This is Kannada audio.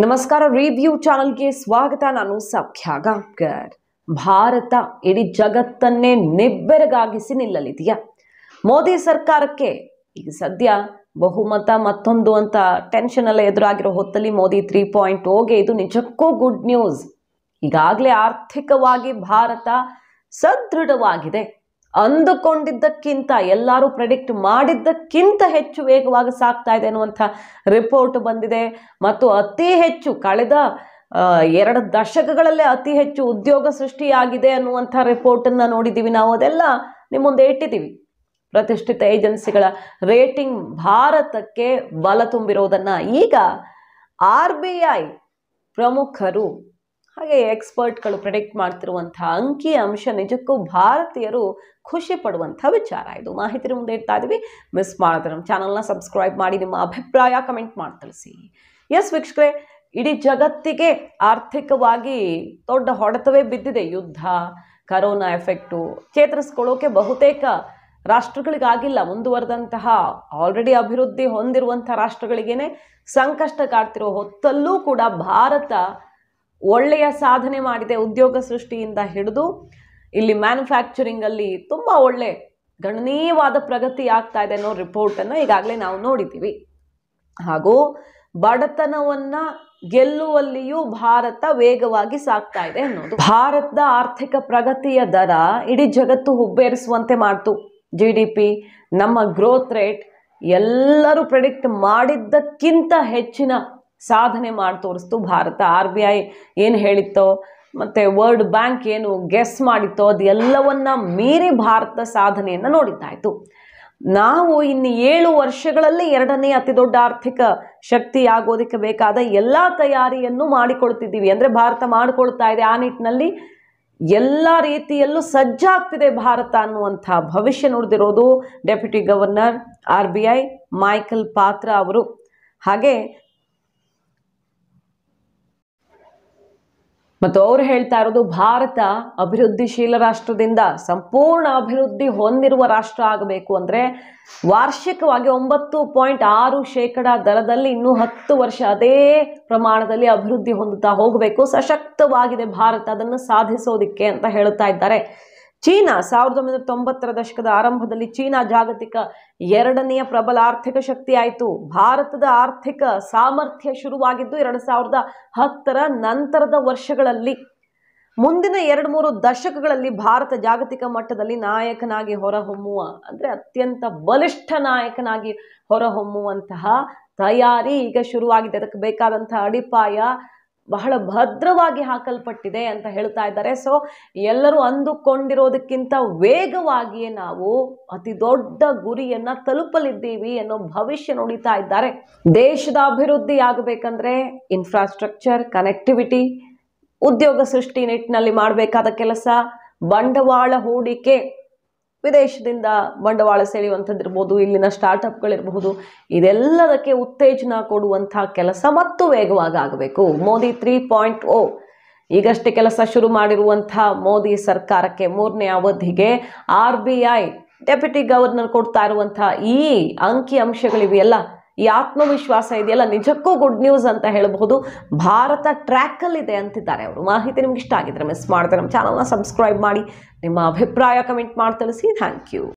ನಮಸ್ಕಾರ ರಿವ್ಯೂ ಚಾನಲ್ಗೆ ಸ್ವಾಗತ ನಾನು ಸಖ್ಯ ಗಾಂಕರ್ ಭಾರತ ಇಡೀ ಜಗತ್ತನ್ನೇ ನಿಬ್ಬೆರಗಾಗಿಸಿ ನಿಲ್ಲಲಿದೆಯಾ ಮೋದಿ ಸರ್ಕಾರಕ್ಕೆ ಈಗ ಸದ್ಯ ಬಹುಮತ ಮತ್ತೊಂದು ಅಂತ ಟೆನ್ಷನ್ ಎಲ್ಲ ಎದುರಾಗಿರೋ ಹೊತ್ತಲ್ಲಿ ಮೋದಿ ತ್ರೀ ಪಾಯಿಂಟ್ ಓಗೆ ಇದು ನಿಜಕ್ಕೂ ಗುಡ್ ನ್ಯೂಸ್ ಈಗಾಗಲೇ ಆರ್ಥಿಕವಾಗಿ ಭಾರತ ಸದೃಢವಾಗಿದೆ ಅಂದುಕೊಂಡಿದ್ದಕ್ಕಿಂತ ಎಲ್ಲರೂ ಪ್ರೆಡಿಕ್ಟ್ ಮಾಡಿದ್ದಕ್ಕಿಂತ ಹೆಚ್ಚು ವೇಗವಾಗಿ ಸಾಕ್ತಾ ಇದೆ ಅನ್ನುವಂಥ ರಿಪೋರ್ಟ್ ಬಂದಿದೆ ಮತ್ತು ಅತಿ ಹೆಚ್ಚು ಕಳೆದ ಎರಡು ದಶಕಗಳಲ್ಲೇ ಅತಿ ಹೆಚ್ಚು ಉದ್ಯೋಗ ಸೃಷ್ಟಿಯಾಗಿದೆ ಅನ್ನುವಂಥ ರಿಪೋರ್ಟನ್ನು ನೋಡಿದ್ದೀವಿ ನಾವು ಅದೆಲ್ಲ ನಿಮ್ಮ ಮುಂದೆ ಇಟ್ಟಿದ್ದೀವಿ ಪ್ರತಿಷ್ಠಿತ ಏಜೆನ್ಸಿಗಳ ರೇಟಿಂಗ್ ಭಾರತಕ್ಕೆ ಬಲ ತುಂಬಿರೋದನ್ನು ಈಗ ಆರ್ ಬಿ ಐ ಪ್ರಮುಖರು ಹಾಗೆ ಎಕ್ಸ್ಪರ್ಟ್ಗಳು ಪ್ರೆಡಿಕ್ಟ್ ಮಾಡ್ತಿರುವಂಥ ಅಂಕಿ ಅಂಶ ನಿಜಕ್ಕೂ ಭಾರತೀಯರು ಖುಷಿ ಪಡುವಂಥ ವಿಚಾರ ಇದು ಮಾಹಿತಿ ಮುಂದೆ ಇಡ್ತಾ ಇದ್ದೀವಿ ಮಿಸ್ ಮಾಡಿದ್ರೆ ನಮ್ಮ ಚಾನಲ್ನ ಸಬ್ಸ್ಕ್ರೈಬ್ ಮಾಡಿ ನಿಮ್ಮ ಅಭಿಪ್ರಾಯ ಕಮೆಂಟ್ ಮಾಡಿ ತಿಳಿಸಿ ಎಸ್ ವೀಕ್ಷಕರೇ ಇಡೀ ಜಗತ್ತಿಗೆ ಆರ್ಥಿಕವಾಗಿ ದೊಡ್ಡ ಹೊಡೆತವೇ ಬಿದ್ದಿದೆ ಯುದ್ಧ ಕರೋನಾ ಎಫೆಕ್ಟು ಚೇತರಿಸ್ಕೊಳ್ಳೋಕೆ ಬಹುತೇಕ ರಾಷ್ಟ್ರಗಳಿಗಾಗಿಲ್ಲ ಮುಂದುವರೆದಂತಹ ಆಲ್ರೆಡಿ ಅಭಿವೃದ್ಧಿ ಹೊಂದಿರುವಂಥ ರಾಷ್ಟ್ರಗಳಿಗೇನೆ ಸಂಕಷ್ಟ ಕಾಡ್ತಿರೋ ಹೊತ್ತಲ್ಲೂ ಕೂಡ ಭಾರತ ಒಳ್ಳೆಯ ಸಾಧನೆ ಮಾಡಿದೆ ಉದ್ಯೋಗ ಸೃಷ್ಟಿಯಿಂದ ಹಿಡಿದು ಇಲ್ಲಿ ಮ್ಯಾನುಫ್ಯಾಕ್ಚರಿಂಗಲ್ಲಿ ತುಂಬ ಒಳ್ಳೆ ಗಣನೀಯವಾದ ಪ್ರಗತಿ ಆಗ್ತಾ ಇದೆ ಅನ್ನೋ ರಿಪೋರ್ಟನ್ನು ಈಗಾಗಲೇ ನಾವು ನೋಡಿದ್ದೀವಿ ಹಾಗೂ ಬಡತನವನ್ನು ಗೆಲ್ಲುವಲ್ಲಿಯೂ ಭಾರತ ವೇಗವಾಗಿ ಸಾಕ್ತಾ ಇದೆ ಅನ್ನೋದು ಭಾರತದ ಆರ್ಥಿಕ ಪ್ರಗತಿಯ ದರ ಇಡೀ ಜಗತ್ತು ಹುಬ್ಬೇರಿಸುವಂತೆ ಮಾಡ್ತು ಜಿ ಡಿ ಪಿ ನಮ್ಮ ಗ್ರೋತ್ ರೇಟ್ ಎಲ್ಲರೂ ಪ್ರೆಡಿಕ್ಟ್ ಮಾಡಿದ್ದಕ್ಕಿಂತ ಹೆಚ್ಚಿನ ಸಾಧನೆ ಮಾಡಿ ತೋರಿಸ್ತು ಭಾರತ ಆರ್ ಬಿ ಐ ಏನು ಹೇಳಿತ್ತೋ ಮತ್ತು ವರ್ಲ್ಡ್ ಬ್ಯಾಂಕ್ ಏನು ಗೆಸ್ ಮಾಡಿತ್ತೋ ಅದೆಲ್ಲವನ್ನ ಮೀರಿ ಭಾರತ ಸಾಧನೆಯನ್ನು ಇತ್ತು ನಾವು ಇನ್ನು ಏಳು ವರ್ಷಗಳಲ್ಲಿ ಎರಡನೇ ಅತಿ ದೊಡ್ಡ ಆರ್ಥಿಕ ಆಗೋದಕ್ಕೆ ಬೇಕಾದ ಎಲ್ಲ ತಯಾರಿಯನ್ನು ಮಾಡಿಕೊಳ್ತಿದ್ದೀವಿ ಅಂದರೆ ಭಾರತ ಮಾಡಿಕೊಳ್ತಾ ಇದೆ ಆ ನಿಟ್ಟಿನಲ್ಲಿ ಎಲ್ಲ ರೀತಿಯಲ್ಲೂ ಸಜ್ಜಾಗ್ತಿದೆ ಭಾರತ ಅನ್ನುವಂಥ ಭವಿಷ್ಯ ನೋಡಿದಿರೋದು deputy governor R B I Michael Patra ಅವರು ಹಾಗೆ ಮತ್ತು ಅವರು ಹೇಳ್ತಾ ಇರೋದು ಭಾರತ ಅಭಿವೃದ್ಧಿಶೀಲ ರಾಷ್ಟ್ರದಿಂದ ಸಂಪೂರ್ಣ ಅಭಿವೃದ್ಧಿ ಹೊಂದಿರುವ ರಾಷ್ಟ್ರ ಆಗಬೇಕು ಅಂದರೆ ವಾರ್ಷಿಕವಾಗಿ ಒಂಬತ್ತು ಪಾಯಿಂಟ್ ಆರು ಶೇಕಡ ದರದಲ್ಲಿ ಇನ್ನೂ ಹತ್ತು ವರ್ಷ ಅದೇ ಪ್ರಮಾಣದಲ್ಲಿ ಅಭಿವೃದ್ಧಿ ಹೊಂದುತ್ತಾ ಹೋಗಬೇಕು ಸಶಕ್ತವಾಗಿದೆ ಭಾರತ ಅದನ್ನು ಸಾಧಿಸೋದಿಕ್ಕೆ ಅಂತ ಹೇಳುತ್ತಾ ಇದ್ದಾರೆ ಚೀನಾ ಸಾವಿರದ ಒಂಬೈನೂರ ತೊಂಬತ್ತರ ದಶಕದ ಆರಂಭದಲ್ಲಿ ಚೀನಾ ಜಾಗತಿಕ ಎರಡನೆಯ ಪ್ರಬಲ ಆರ್ಥಿಕ ಶಕ್ತಿಯಾಯಿತು ಭಾರತದ ಆರ್ಥಿಕ ಸಾಮರ್ಥ್ಯ ಶುರುವಾಗಿದ್ದು ಎರಡು ಸಾವಿರದ ಹತ್ತರ ನಂತರದ ವರ್ಷಗಳಲ್ಲಿ ಮುಂದಿನ ಎರಡು ಮೂರು ದಶಕಗಳಲ್ಲಿ ಭಾರತ ಜಾಗತಿಕ ಮಟ್ಟದಲ್ಲಿ ನಾಯಕನಾಗಿ ಹೊರಹೊಮ್ಮುವ ಅಂದರೆ ಅತ್ಯಂತ ಬಲಿಷ್ಠ ನಾಯಕನಾಗಿ ಹೊರಹೊಮ್ಮುವಂತಹ ತಯಾರಿ ಈಗ ಶುರುವಾಗಿದೆ ಅದಕ್ಕೆ ಬೇಕಾದಂತಹ ಅಡಿಪಾಯ ಬಹಳ ಭದ್ರವಾಗಿ ಹಾಕಲ್ಪಟ್ಟಿದೆ ಅಂತ ಹೇಳ್ತಾ ಇದ್ದಾರೆ ಸೊ ಎಲ್ಲರೂ ಅಂದುಕೊಂಡಿರೋದಕ್ಕಿಂತ ವೇಗವಾಗಿಯೇ ನಾವು ಅತಿ ದೊಡ್ಡ ಗುರಿಯನ್ನು ತಲುಪಲಿದ್ದೀವಿ ಅನ್ನೋ ಭವಿಷ್ಯ ನುಡಿತಾ ಇದ್ದಾರೆ ದೇಶದ ಅಭಿವೃದ್ಧಿ ಆಗಬೇಕಂದ್ರೆ ಇನ್ಫ್ರಾಸ್ಟ್ರಕ್ಚರ್ ಕನೆಕ್ಟಿವಿಟಿ ಉದ್ಯೋಗ ಸೃಷ್ಟಿ ನಿಟ್ಟಿನಲ್ಲಿ ಮಾಡಬೇಕಾದ ಕೆಲಸ ಬಂಡವಾಳ ಹೂಡಿಕೆ ವಿದೇಶದಿಂದ ಬಂಡವಾಳ ಇರ್ಬೋದು ಇಲ್ಲಿನ ಸ್ಟಾರ್ಟಪ್ಗಳಿರಬಹುದು ಇದೆಲ್ಲದಕ್ಕೆ ಉತ್ತೇಜನ ಕೊಡುವಂಥ ಕೆಲಸ ಮತ್ತು ವೇಗವಾಗಿ ಆಗಬೇಕು ಮೋದಿ ತ್ರೀ ಪಾಯಿಂಟ್ ಓ ಈಗಷ್ಟೇ ಕೆಲಸ ಶುರು ಮಾಡಿರುವಂಥ ಮೋದಿ ಸರ್ಕಾರಕ್ಕೆ ಮೂರನೇ ಅವಧಿಗೆ R B I deputy governor ಕೊಡ್ತಾ ಇರುವಂಥ ಈ ಅಂಕಿ ಅಂಶಗಳಿವೆಯಲ್ಲ ಈ ಆತ್ಮವಿಶ್ವಾಸ ಇದೆಯಲ್ಲ ನಿಜಕ್ಕೂ ಗುಡ್ ನ್ಯೂಸ್ ಅಂತ ಹೇಳಬಹುದು ಭಾರತ ಟ್ರ್ಯಾಕಲ್ಲಿದೆ ಅಂತಿದ್ದಾರೆ ಅವರು ಮಾಹಿತಿ ನಿಮ್ಗೆ ಇಷ್ಟ ಆಗಿದ್ರೆ ಮಿಸ್ ಮಾಡಿದ್ರೆ ನಮ್ಮ ಚಾನಲ್ನ ಸಬ್ಸ್ಕ್ರೈಬ್ ಮಾಡಿ ನಿಮ್ಮ ಅಭಿಪ್ರಾಯ ಕಮೆಂಟ್ ಮಾಡಿ ತಿಳಿಸಿ ಥ್ಯಾಂಕ್ ಯು